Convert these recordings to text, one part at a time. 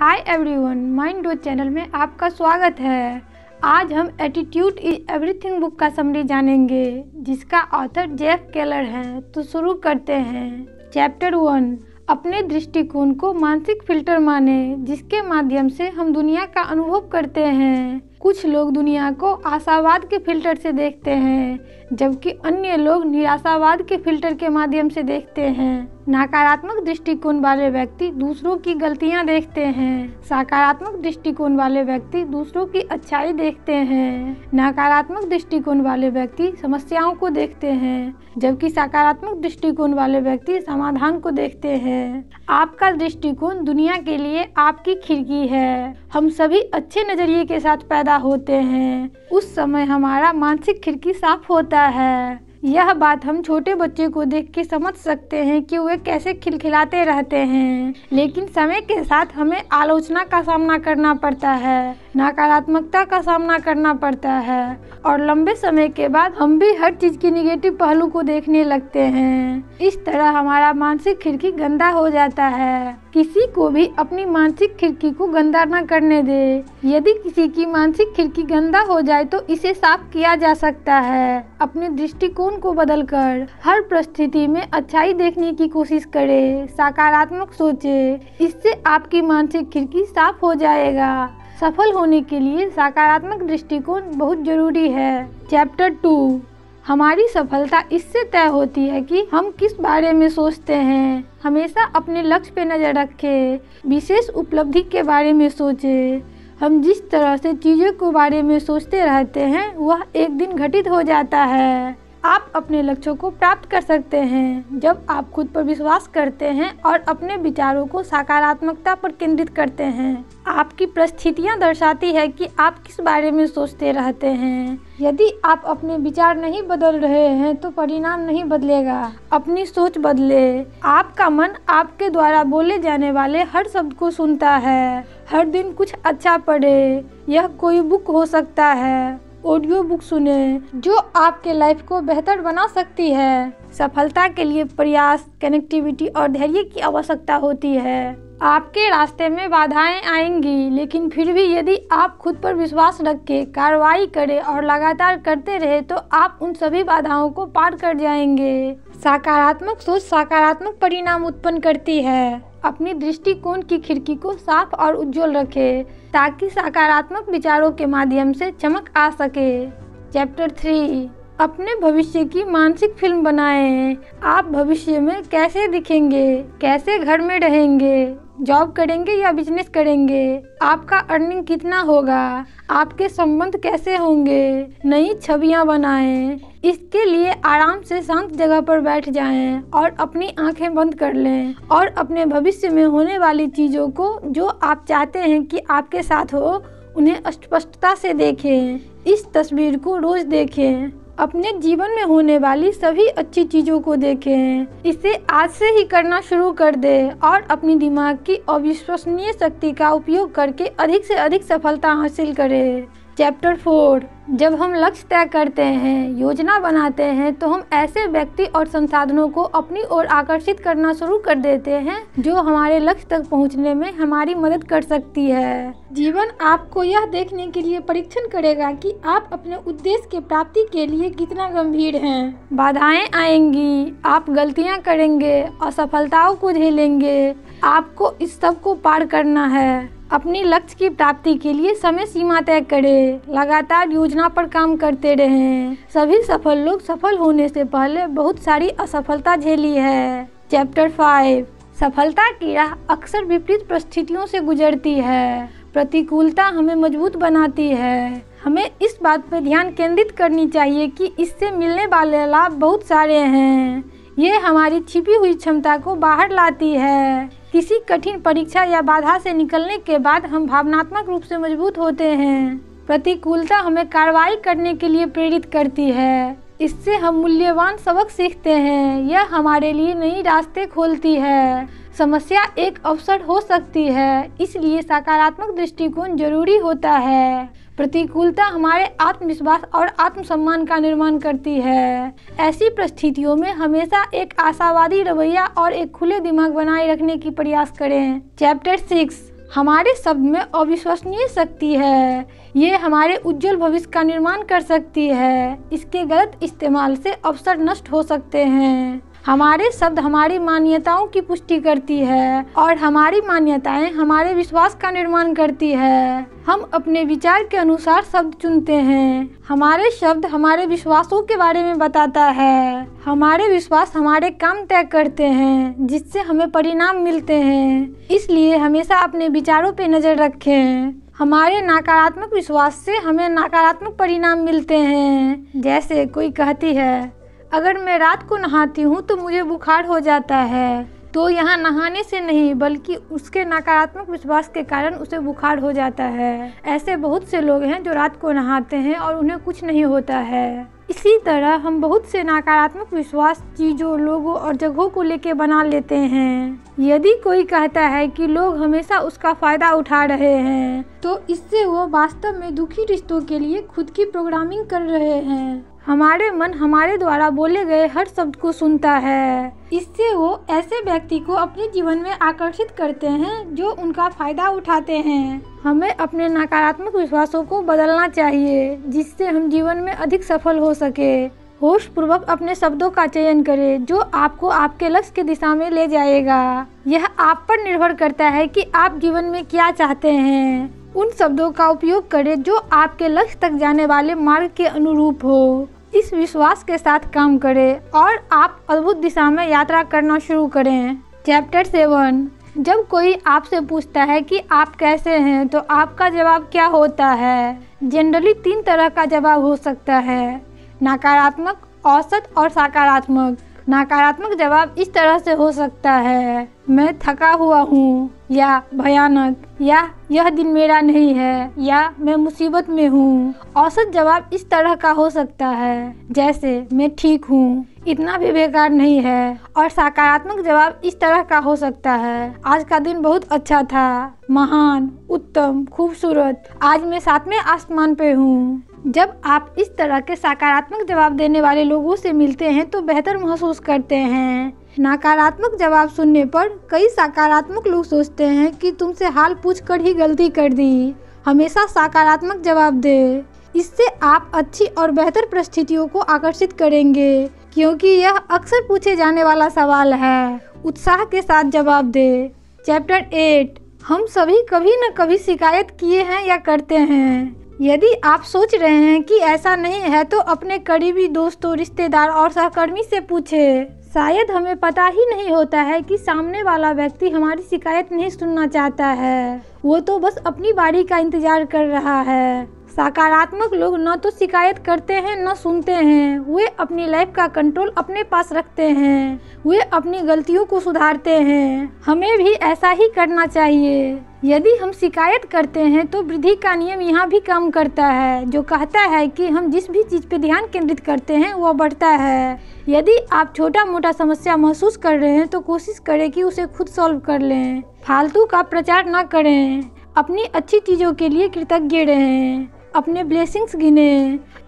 हाय everyone mind dose channel में आपका स्वागत है आज हम एटीट्यूड इज एवरीथिंग बुक का समरी जानेंगे जिसका ऑथर जेफ केलर हैं तो शुरू करते हैं चैप्टर वन अपने दृष्टिकोण को मानसिक फिल्टर माने जिसके माध्यम से हम दुनिया का अनुभव करते हैं कुछ लोग दुनिया को आशावाद के फिल्टर से देखते हैं जबकि अन्य लोग निराशावाद के फिल्टर के माध्यम से देखते हैं नकारात्मक दृष्टिकोण वाले व्यक्ति दूसरों की गलतियां देखते हैं सकारात्मक दृष्टिकोण वाले व्यक्ति दूसरों की अच्छाई देखते हैं नकारात्मक दृष्टिकोण वाले व्यक्ति समस्याओं को देखते हैं जबकि सकारात्मक दृष्टिकोण वाले व्यक्ति समाधान को देखते हैं आपका दृष्टिकोण दुनिया के लिए आपकी खिड़की है हम सभी अच्छे नजरिए के साथ पैदा होते हैं उस समय हमारा मानसिक खिड़की साफ होता होता है यह बात हम छोटे बच्चे को देख के समझ सकते हैं कि वे कैसे खिलखिलाते रहते हैं लेकिन समय के साथ हमें आलोचना का सामना करना पड़ता है नकारात्मकता का सामना करना पड़ता है और लंबे समय के बाद हम भी हर चीज के निगेटिव पहलू को देखने लगते हैं इस तरह हमारा मानसिक खिड़की गंदा हो जाता है किसी को भी अपनी मानसिक खिड़की को गंदा न करने दे यदि किसी की मानसिक खिड़की गंदा हो जाए तो इसे साफ किया जा सकता है अपने दृष्टिकोण को बदलकर हर परिस्थिति में अच्छाई देखने की कोशिश करें सकारात्मक सोचें इससे आपकी मानसिक खिड़की साफ हो जाएगा सफल होने के लिए सकारात्मक दृष्टिकोण बहुत जरूरी है चैप्टर टू हमारी सफलता इससे तय होती है कि हम किस बारे में सोचते हैं हमेशा अपने लक्ष्य पे नज़र रखें विशेष उपलब्धि के बारे में सोचें हम जिस तरह से चीज़ों के बारे में सोचते रहते हैं वह एक दिन घटित हो जाता है आप अपने लक्ष्यों को प्राप्त कर सकते हैं जब आप खुद पर विश्वास करते हैं और अपने विचारों को सकारात्मकता पर केंद्रित करते हैं आपकी परिस्थितियाँ दर्शाती है कि आप किस बारे में सोचते रहते हैं यदि आप अपने विचार नहीं बदल रहे हैं तो परिणाम नहीं बदलेगा अपनी सोच बदले आपका मन आपके द्वारा बोले जाने वाले हर शब्द को सुनता है हर दिन कुछ अच्छा पढ़े यह कोई बुक हो सकता है ऑडियो बुक सुने जो आपके लाइफ को बेहतर बना सकती है सफलता के लिए प्रयास कनेक्टिविटी और धैर्य की आवश्यकता होती है आपके रास्ते में बाधाएं आएंगी लेकिन फिर भी यदि आप खुद पर विश्वास रख के कार्रवाई करें और लगातार करते रहे तो आप उन सभी बाधाओं को पार कर जाएंगे सकारात्मक सोच सकारात्मक परिणाम उत्पन्न करती है अपनी दृष्टिकोण की खिड़की को साफ और उज्जवल रखें ताकि सकारात्मक विचारों के माध्यम से चमक आ सके चैप्टर थ्री अपने भविष्य की मानसिक फिल्म बनाए हैं आप भविष्य में कैसे दिखेंगे कैसे घर में रहेंगे जॉब करेंगे या बिजनेस करेंगे आपका अर्निंग कितना होगा आपके संबंध कैसे होंगे नई छवियां बनाएं इसके लिए आराम से शांत जगह पर बैठ जाएं और अपनी आंखें बंद कर लें और अपने भविष्य में होने वाली चीज़ों को जो आप चाहते हैं कि आपके साथ हो उन्हें स्पष्टता से देखें इस तस्वीर को रोज़ देखें अपने जीवन में होने वाली सभी अच्छी चीज़ों को देखें इसे आज से ही करना शुरू कर दे और अपने दिमाग की अविश्वसनीय शक्ति का उपयोग करके अधिक से अधिक सफलता हासिल करें चैप्टर फोर जब हम लक्ष्य तय करते हैं योजना बनाते हैं तो हम ऐसे व्यक्ति और संसाधनों को अपनी ओर आकर्षित करना शुरू कर देते हैं जो हमारे लक्ष्य तक पहुंचने में हमारी मदद कर सकती है जीवन आपको यह देखने के लिए परीक्षण करेगा कि आप अपने उद्देश्य के प्राप्ति के लिए कितना गंभीर हैं बाधाएं आएंगी आप गलतियां करेंगे असफलताओं को झेलेंगे आपको इस सब को पार करना है अपने लक्ष्य की प्राप्ति के लिए समय सीमा तय करें लगातार योजना पर काम करते रहें सभी सफल लोग सफल होने से पहले बहुत सारी असफलता झेली है चैप्टर फाइव सफलता की राह अक्सर विपरीत परिस्थितियों से गुजरती है प्रतिकूलता हमें मजबूत बनाती है हमें इस बात पर ध्यान केंद्रित करनी चाहिए कि इससे मिलने वाले लाभ बहुत सारे हैं ये हमारी छिपी हुई क्षमता को बाहर लाती है किसी कठिन परीक्षा या बाधा से निकलने के बाद हम भावनात्मक रूप से मजबूत होते हैं प्रतिकूलता हमें कार्रवाई करने के लिए प्रेरित करती है इससे हम मूल्यवान सबक सीखते हैं यह हमारे लिए नई रास्ते खोलती है समस्या एक अवसर हो सकती है इसलिए सकारात्मक दृष्टिकोण जरूरी होता है प्रतिकूलता हमारे आत्मविश्वास और आत्मसम्मान का निर्माण करती है ऐसी परिस्थितियों में हमेशा एक आशावादी रवैया और एक खुले दिमाग बनाए रखने की प्रयास करें चैप्टर सिक्स हमारे शब्द में अविश्वसनीय शक्ति है ये हमारे उज्जवल भविष्य का निर्माण कर सकती है इसके गलत इस्तेमाल से अवसर नष्ट हो सकते हैं हमारे शब्द हमारी मान्यताओं की पुष्टि करती है और हमारी मान्यताएं हमारे विश्वास का निर्माण करती है हम अपने विचार के अनुसार शब्द चुनते हैं हमारे शब्द हमारे विश्वासों के बारे में बताता है हमारे विश्वास हमारे काम तय करते हैं जिससे हमें परिणाम मिलते हैं इसलिए हमेशा अपने विचारों पर नज़र रखें हमारे नकारात्मक विश्वास से हमें नकारात्मक परिणाम मिलते हैं जैसे कोई कहती है अगर मैं रात को नहाती हूँ तो मुझे बुखार हो जाता है तो यहाँ नहाने से नहीं बल्कि उसके नकारात्मक विश्वास के कारण उसे बुखार हो जाता है ऐसे बहुत से लोग हैं जो रात को नहाते हैं और उन्हें कुछ नहीं होता है इसी तरह हम बहुत से नकारात्मक विश्वास चीज़ों लोगों और जगहों को लेके बना लेते हैं यदि कोई कहता है कि लोग हमेशा उसका फ़ायदा उठा रहे हैं तो इससे वो वास्तव में दुखी रिश्तों के लिए खुद की प्रोग्रामिंग कर रहे हैं हमारे मन हमारे द्वारा बोले गए हर शब्द को सुनता है इससे वो ऐसे व्यक्ति को अपने जीवन में आकर्षित करते हैं जो उनका फायदा उठाते हैं हमें अपने नकारात्मक विश्वासों को बदलना चाहिए जिससे हम जीवन में अधिक सफल हो सके होश पूर्वक अपने शब्दों का चयन करें जो आपको आपके लक्ष्य की दिशा में ले जाएगा यह आप पर निर्भर करता है कि आप जीवन में क्या चाहते हैं उन शब्दों का उपयोग करें जो आपके लक्ष्य तक जाने वाले मार्ग के अनुरूप हो इस विश्वास के साथ काम करें और आप अद्भुत दिशा में यात्रा करना शुरू करें चैप्टर सेवन जब कोई आपसे पूछता है कि आप कैसे हैं तो आपका जवाब क्या होता है जनरली तीन तरह का जवाब हो सकता है नकारात्मक औसत और सकारात्मक नकारात्मक जवाब इस तरह से हो सकता है मैं थका हुआ हूँ या भयानक या यह दिन मेरा नहीं है या मैं मुसीबत में हूँ औसत जवाब इस तरह का हो सकता है जैसे मैं ठीक हूँ इतना भी बेकार नहीं है और सकारात्मक जवाब इस तरह का हो सकता है आज का दिन बहुत अच्छा था महान उत्तम खूबसूरत आज मैं सातवें आसमान पे हूँ जब आप इस तरह के सकारात्मक जवाब देने वाले लोगों से मिलते हैं तो बेहतर महसूस करते हैं नकारात्मक जवाब सुनने पर कई सकारात्मक लोग सोचते हैं कि तुमसे हाल पूछ कर ही गलती कर दी हमेशा सकारात्मक जवाब दे इससे आप अच्छी और बेहतर परिस्थितियों को आकर्षित करेंगे क्योंकि यह अक्सर पूछे जाने वाला सवाल है उत्साह के साथ जवाब दे चैप्टर एट हम सभी कभी न कभी शिकायत किए हैं या करते हैं यदि आप सोच रहे हैं कि ऐसा नहीं है तो अपने करीबी दोस्तों रिश्तेदार और सहकर्मी से पूछें शायद हमें पता ही नहीं होता है कि सामने वाला व्यक्ति हमारी शिकायत नहीं सुनना चाहता है वो तो बस अपनी बारी का इंतज़ार कर रहा है सकारात्मक लोग न तो शिकायत करते हैं न सुनते हैं वे अपनी लाइफ का कंट्रोल अपने पास रखते हैं वे अपनी गलतियों को सुधारते हैं हमें भी ऐसा ही करना चाहिए यदि हम शिकायत करते हैं तो वृद्धि का नियम यहाँ भी काम करता है जो कहता है कि हम जिस भी चीज़ पे ध्यान केंद्रित करते हैं वह बढ़ता है यदि आप छोटा मोटा समस्या महसूस कर रहे हैं तो कोशिश करें कि उसे खुद सॉल्व कर लें फालतू का प्रचार न करें अपनी अच्छी चीज़ों के लिए कृतज्ञ रहें अपने ब्लेसिंग्स गिने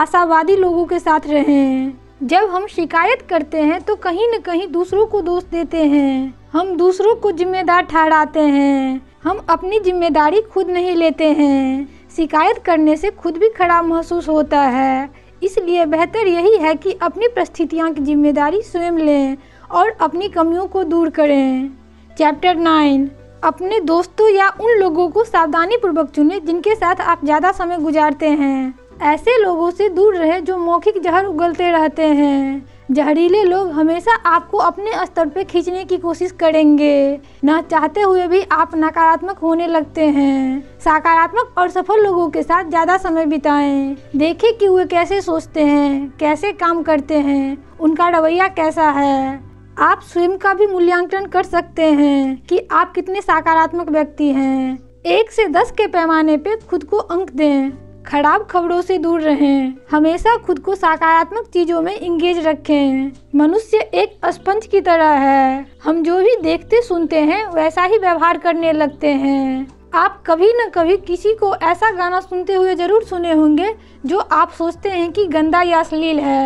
आशावादी लोगों के साथ रहें जब हम शिकायत करते हैं तो कहीं न कहीं दूसरों को दोष देते हैं हम दूसरों को जिम्मेदार ठहराते हैं हम अपनी जिम्मेदारी खुद नहीं लेते हैं शिकायत करने से खुद भी खराब महसूस होता है इसलिए बेहतर यही है कि अपनी परिस्थितियाँ की जिम्मेदारी स्वयं लें और अपनी कमियों को दूर करें चैप्टर नाइन अपने दोस्तों या उन लोगों को सावधानी पूर्वक चुने जिनके साथ आप ज़्यादा समय गुजारते हैं ऐसे लोगों से दूर रहें जो मौखिक जहर उगलते रहते हैं जहरीले लोग हमेशा आपको अपने स्तर पर खींचने की कोशिश करेंगे ना चाहते हुए भी आप नकारात्मक होने लगते हैं सकारात्मक और सफल लोगों के साथ ज़्यादा समय बिताएं देखें कि वे कैसे सोचते हैं कैसे काम करते हैं उनका रवैया कैसा है आप स्वयं का भी मूल्यांकन कर सकते हैं कि आप कितने सकारात्मक व्यक्ति हैं एक से दस के पैमाने पे खुद को अंक दें खराब खबरों से दूर रहें हमेशा खुद को सकारात्मक चीजों में इंगेज रखें मनुष्य एक स्पंज की तरह है हम जो भी देखते सुनते हैं वैसा ही व्यवहार करने लगते हैं आप कभी न कभी किसी को ऐसा गाना सुनते हुए ज़रूर सुने होंगे जो आप सोचते हैं कि गंदा या अश्लील है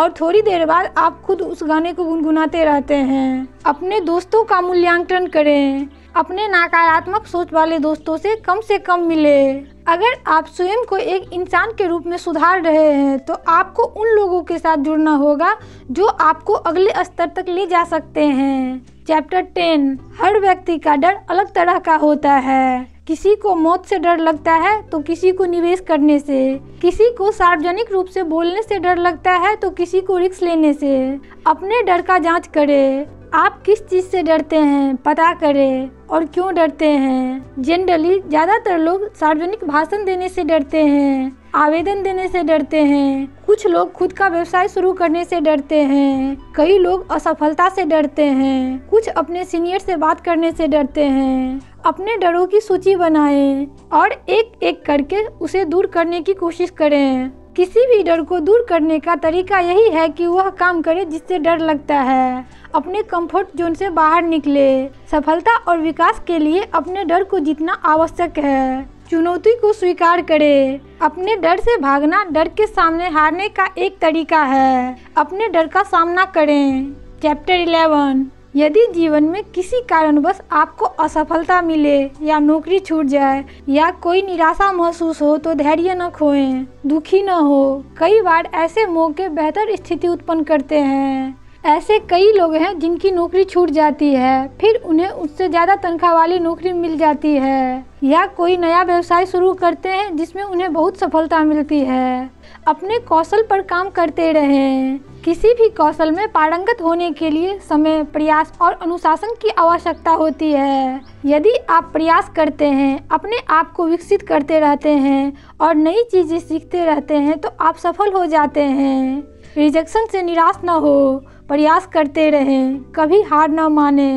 और थोड़ी देर बाद आप खुद उस गाने को गुनगुनाते रहते हैं अपने दोस्तों का मूल्यांकन करें अपने नकारात्मक सोच वाले दोस्तों से कम से कम मिले अगर आप स्वयं को एक इंसान के रूप में सुधार रहे हैं तो आपको उन लोगों के साथ जुड़ना होगा जो आपको अगले स्तर तक ले जा सकते हैं चैप्टर टेन हर व्यक्ति का डर अलग तरह का होता है किसी को मौत से डर लगता है तो किसी को निवेश करने से किसी को सार्वजनिक रूप से बोलने से डर लगता है तो किसी को रिक्स लेने से अपने डर का जांच करें आप किस चीज़ से डरते हैं पता करें और क्यों डरते हैं जनरली ज़्यादातर लोग सार्वजनिक भाषण देने से डरते हैं आवेदन देने से डरते हैं कुछ लोग खुद का व्यवसाय शुरू करने से डरते हैं कई लोग असफलता से डरते हैं कुछ अपने सीनियर से बात करने से डरते हैं अपने डरों की सूची बनाएं और एक एक करके उसे दूर करने की कोशिश करें किसी भी डर को दूर करने का तरीका यही है कि वह काम करे जिससे डर लगता है अपने कंफर्ट जोन से बाहर निकले सफलता और विकास के लिए अपने डर को जीतना आवश्यक है चुनौती को स्वीकार करें अपने डर से भागना डर के सामने हारने का एक तरीका है अपने डर का सामना करें चैप्टर 11 यदि जीवन में किसी कारणवश आपको असफलता मिले या नौकरी छूट जाए या कोई निराशा महसूस हो तो धैर्य न खोएं, दुखी न हो कई बार ऐसे मौके बेहतर स्थिति उत्पन्न करते हैं ऐसे कई लोग हैं जिनकी नौकरी छूट जाती है फिर उन्हें उससे ज़्यादा तनख्वाह वाली नौकरी मिल जाती है या कोई नया व्यवसाय शुरू करते हैं जिसमें उन्हें बहुत सफलता मिलती है अपने कौशल पर काम करते रहें किसी भी कौशल में पारंगत होने के लिए समय प्रयास और अनुशासन की आवश्यकता होती है यदि आप प्रयास करते हैं अपने आप को विकसित करते रहते हैं और नई चीज़ें सीखते रहते हैं तो आप सफल हो जाते हैं रिजेक्शन से निराश ना हो प्रयास करते रहें कभी हार ना माने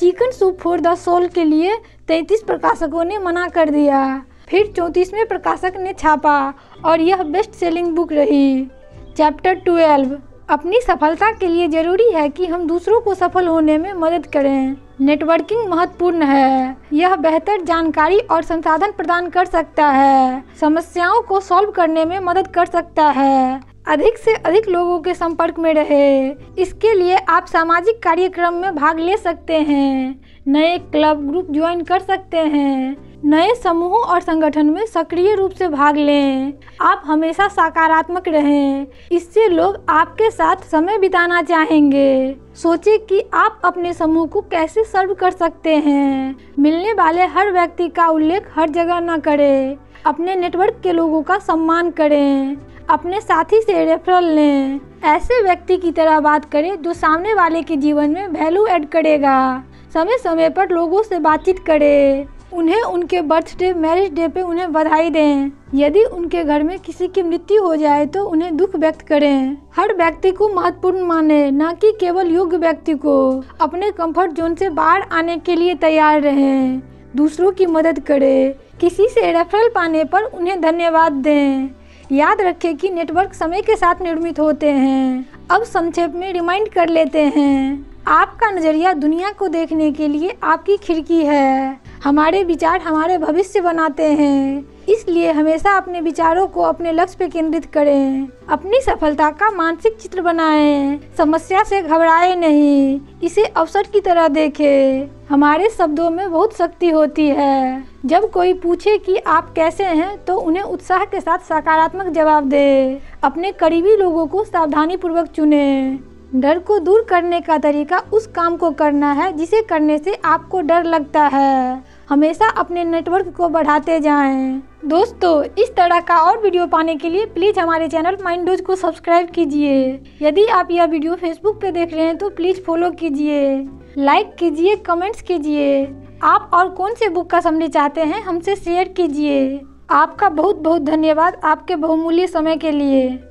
chicken soup for the soul के लिए तैतीस प्रकाशकों ने मना कर दिया फिर चौंतीसवें प्रकाशक ने छापा और यह बेस्ट सेलिंग बुक रही चैप्टर ट्वेल्व अपनी सफलता के लिए जरूरी है कि हम दूसरों को सफल होने में मदद करें नेटवर्किंग महत्वपूर्ण है यह बेहतर जानकारी और संसाधन प्रदान कर सकता है समस्याओं को सॉल्व करने में मदद कर सकता है अधिक से अधिक लोगों के संपर्क में रहे इसके लिए आप सामाजिक कार्यक्रम में भाग ले सकते हैं नए क्लब ग्रुप ज्वाइन कर सकते हैं नए समूह और संगठन में सक्रिय रूप से भाग लें आप हमेशा सकारात्मक रहें इससे लोग आपके साथ समय बिताना चाहेंगे सोचे कि आप अपने समूह को कैसे सर्व कर सकते हैं मिलने वाले हर व्यक्ति का उल्लेख हर जगह न करें अपने नेटवर्क के लोगों का सम्मान करें अपने साथी से रेफरल लें ऐसे व्यक्ति की तरह बात करें जो सामने वाले के जीवन में वैल्यू ऐड करेगा समय समय पर लोगों से बातचीत करें उन्हें उनके बर्थडे मैरिज डे पे उन्हें बधाई दें यदि उनके घर में किसी की मृत्यु हो जाए तो उन्हें दुख व्यक्त करें हर व्यक्ति को महत्वपूर्ण माने न कि केवल योग्य व्यक्ति को अपने कंफर्ट जोन से बाहर आने के लिए तैयार रहें दूसरों की मदद करें किसी से रेफरल पाने पर उन्हें धन्यवाद दें याद रखें कि नेटवर्क समय के साथ निर्मित होते हैं अब संक्षेप में रिमाइंड कर लेते हैं आपका नज़रिया दुनिया को देखने के लिए आपकी खिड़की है हमारे विचार हमारे भविष्य बनाते हैं इसलिए हमेशा अपने विचारों को अपने लक्ष्य पर केंद्रित करें अपनी सफलता का मानसिक चित्र बनाएं समस्या से घबराए नहीं इसे अवसर की तरह देखें हमारे शब्दों में बहुत शक्ति होती है जब कोई पूछे कि आप कैसे हैं तो उन्हें उत्साह के साथ सकारात्मक जवाब दे अपने करीबी लोगों को सावधानी पूर्वक चुने डर को दूर करने का तरीका उस काम को करना है जिसे करने से आपको डर लगता है हमेशा अपने नेटवर्क को बढ़ाते जाएं। दोस्तों इस तरह का और वीडियो पाने के लिए प्लीज़ हमारे चैनल माइंड डोज को सब्सक्राइब कीजिए यदि आप यह वीडियो फेसबुक पे देख रहे हैं तो प्लीज़ फॉलो कीजिए लाइक कीजिए कमेंट्स कीजिए आप और कौन से बुक का समझे चाहते हैं हमसे शेयर कीजिए आपका बहुत बहुत धन्यवाद आपके बहुमूल्य समय के लिए